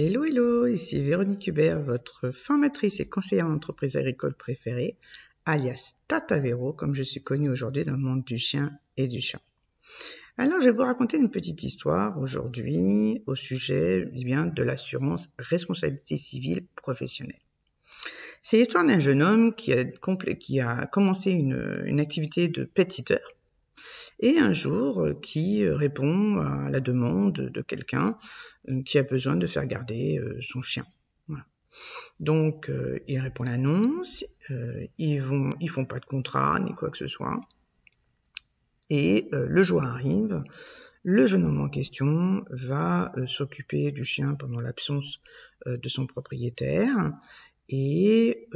Hello, hello, ici Véronique Hubert, votre formatrice et conseillère d'entreprise agricole préférée, alias Tata Véro, comme je suis connue aujourd'hui dans le monde du chien et du chat. Alors, je vais vous raconter une petite histoire aujourd'hui au sujet eh bien, de l'assurance responsabilité civile professionnelle. C'est l'histoire d'un jeune homme qui a, commencé une, activité de pet et un jour euh, qui euh, répond à la demande de quelqu'un euh, qui a besoin de faire garder son chien. Donc, il répond à l'annonce, ils vont, ils font pas de contrat ni quoi que ce soit. Et le jour arrive, le jeune homme en question va s'occuper du chien pendant l'absence de son propriétaire et,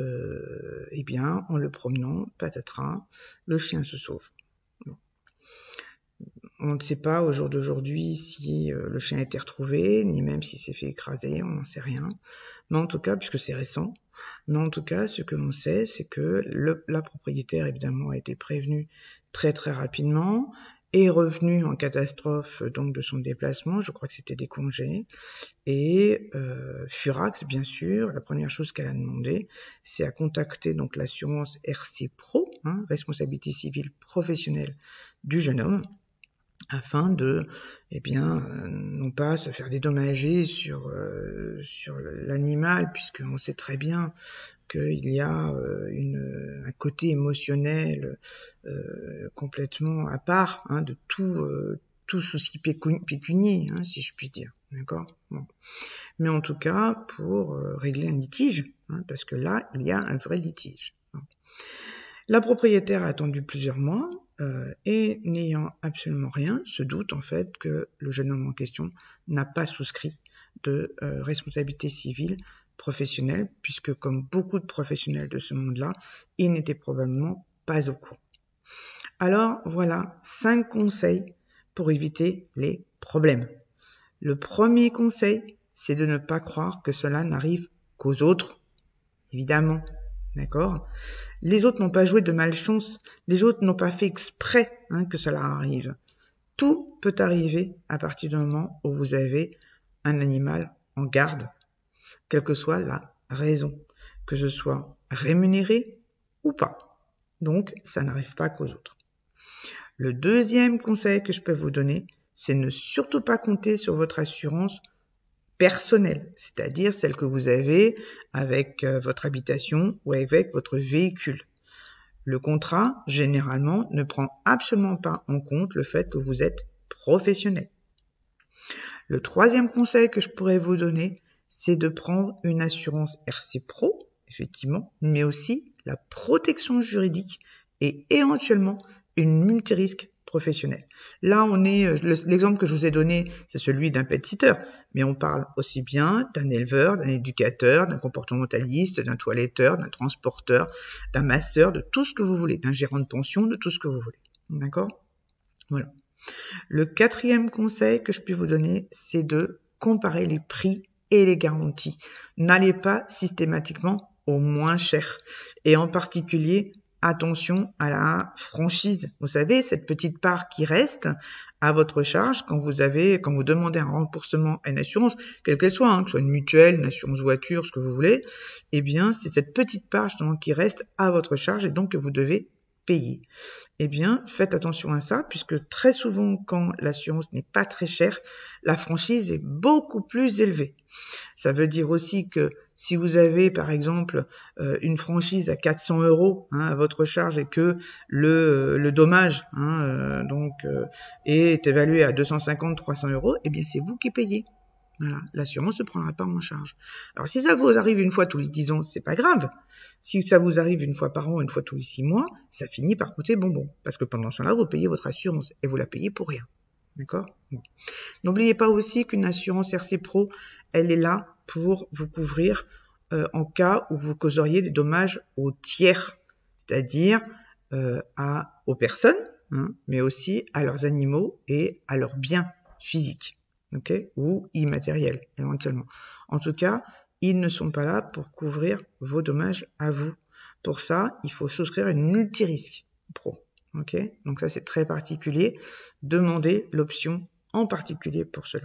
eh bien, en le promenant, patatras, le chien se sauve. On ne sait pas au jour d'aujourd'hui si euh, le chien a été retrouvé, ni même s'il s'est fait écraser, on n'en sait rien. Mais en tout cas, puisque c'est récent, mais en tout cas, ce que l'on sait, c'est que le, la propriétaire, évidemment, a été prévenue très très rapidement, est revenue en catastrophe euh, donc de son déplacement, je crois que c'était des congés, et euh, Furax, bien sûr, la première chose qu'elle a demandé, c'est à contacter donc l'assurance RC Pro, hein, responsabilité civile professionnelle du jeune homme, afin de, eh bien, euh, non pas se faire dédommager sur, euh, sur l'animal, puisqu'on sait très bien qu'il y a euh, une, un côté émotionnel complètement à part hein, de tout, tout souci pécunier, hein, si je puis dire. D'accord bon. Mais en tout cas, pour régler un litige, hein, parce que là, il y a un vrai litige. La propriétaire a attendu plusieurs mois, euh, et n'ayant absolument rien, se doute en fait que le jeune homme en question n'a pas souscrit de euh, responsabilité civile professionnelle, puisque comme beaucoup de professionnels de ce monde-là, il n'était probablement pas au courant. Alors voilà cinq conseils pour éviter les problèmes. Le premier conseil, c'est de ne pas croire que cela n'arrive qu'aux autres. Évidemment, D'accord Les autres n'ont pas joué de malchance, les autres n'ont pas fait exprès hein, que cela arrive. Tout peut arriver à partir du moment où vous avez un animal en garde, quelle que soit la raison, que ce soit rémunéré ou pas. Donc, ça n'arrive pas qu'aux autres. Le deuxième conseil que je peux vous donner, c'est ne surtout pas compter sur votre assurance personnelle, c'est-à-dire celle que vous avez avec euh, votre habitation ou avec votre véhicule. Le contrat, généralement, ne prend absolument pas en compte le fait que vous êtes professionnel. Le troisième conseil que je pourrais vous donner, c'est de prendre une assurance RC Pro, effectivement, mais aussi la protection juridique et éventuellement une multirisque Là, on est euh, l'exemple que je vous ai donné, c'est celui d'un pétiteur, mais on parle aussi bien d'un éleveur, d'un éducateur, d'un comportementaliste, d'un toiletteur, d'un transporteur, d'un masseur, de tout ce que vous voulez, d'un gérant de pension, de tout ce que vous voulez. D'accord Voilà. Le quatrième conseil que je puis vous donner, c'est de comparer les prix et les garanties. N'allez pas systématiquement au moins cher. Et en particulier, attention à la franchise. Vous savez, cette petite part qui reste à votre charge quand vous avez, quand vous demandez un remboursement à une assurance, quelle qu'elle soit, hein, que ce soit une mutuelle, une assurance voiture, ce que vous voulez, eh bien, c'est cette petite part qui reste à votre charge et donc que vous devez payer Eh bien, faites attention à ça, puisque très souvent, quand l'assurance n'est pas très chère, la franchise est beaucoup plus élevée. Ça veut dire aussi que si vous avez, par exemple, euh, une franchise à 400 euros hein, à votre charge et que le, euh, dommage hein, euh, donc, est évalué à 250-300 euros, eh bien, c'est vous qui payez. L'assurance ne prendra pas en charge. Alors si ça vous arrive une fois tous les 10 ans, c'est pas grave. Si ça vous arrive une fois par an, une fois tous les 6 mois, ça finit par coûter bonbon. Parce que pendant ce temps-là, vous payez votre assurance et vous la payez pour rien. D'accord N'oubliez pas aussi qu'une assurance RC Pro, elle est là pour vous couvrir euh, en cas où vous causeriez des dommages aux tiers, c'est-à-dire euh, aux personnes, hein, mais aussi à leurs animaux et à leurs biens physiques ou immatériel, éventuellement. En tout cas, ils ne sont pas là pour couvrir vos dommages à vous. Pour ça, il faut souscrire une multirisque pro. ok Donc ça, c'est très particulier. Demandez l'option en particulier pour cela.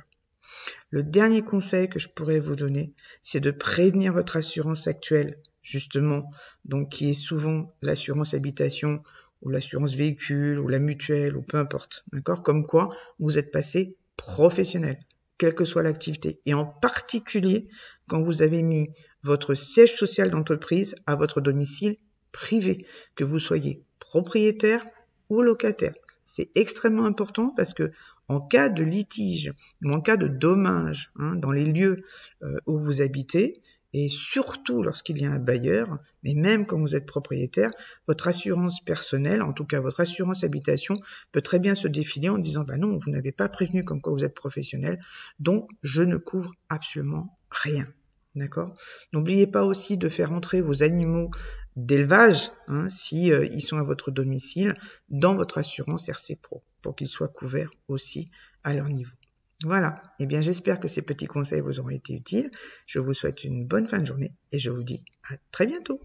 Le dernier conseil que je pourrais vous donner, c'est de prévenir votre assurance actuelle, justement, donc qui est souvent l'assurance habitation ou l'assurance véhicule ou la mutuelle ou peu importe, d'accord Comme quoi vous êtes passé professionnel, quelle que soit l'activité, et en particulier quand vous avez mis votre siège social d'entreprise à votre domicile privé, que vous soyez propriétaire ou locataire. C'est extrêmement important parce que en cas de litige ou en cas de dommage hein, dans les lieux euh, où vous habitez, et surtout lorsqu'il y a un bailleur, mais même quand vous êtes propriétaire, votre assurance personnelle, en tout cas votre assurance habitation, peut très bien se défiler en disant bah non, vous n'avez pas prévenu comme quoi vous êtes professionnel, donc je ne couvre absolument rien. D'accord N'oubliez pas aussi de faire entrer vos animaux d'élevage, hein, si euh, ils sont à votre domicile, dans votre assurance RC Pro, pour qu'ils soient couverts aussi à leur niveau. Voilà. Eh bien, j'espère que ces petits conseils vous auront été utiles. Je vous souhaite une bonne fin de journée et je vous dis à très bientôt.